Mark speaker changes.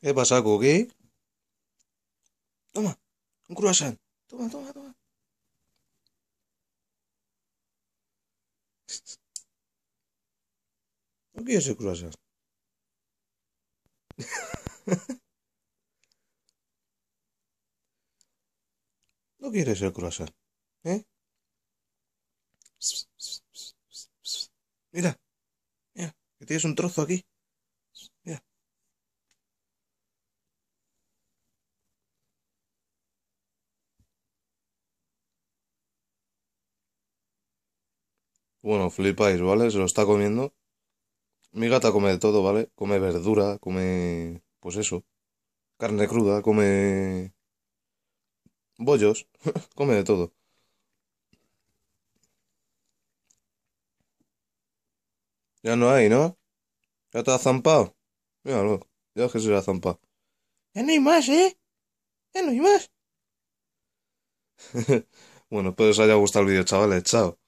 Speaker 1: ¿Qué pasa, Cookie? Toma, un croissant.
Speaker 2: Toma, toma, toma.
Speaker 3: No quieres el croissant.
Speaker 4: no quieres el croissant,
Speaker 5: ¿eh? Mira, mira, que tienes un trozo aquí. Mira.
Speaker 1: Bueno, flipáis, ¿vale? ¿eh? Se lo está comiendo. Mi gata come de todo, ¿vale? Come verdura, come... pues eso. Carne cruda, come... bollos, come de todo. Ya no hay, ¿no? Ya te has zampado. Míralo, ya que se la zampado.
Speaker 6: Ya no hay más, ¿eh? Ya no hay más.
Speaker 1: bueno, pues os haya gustado el vídeo, chavales. Chao.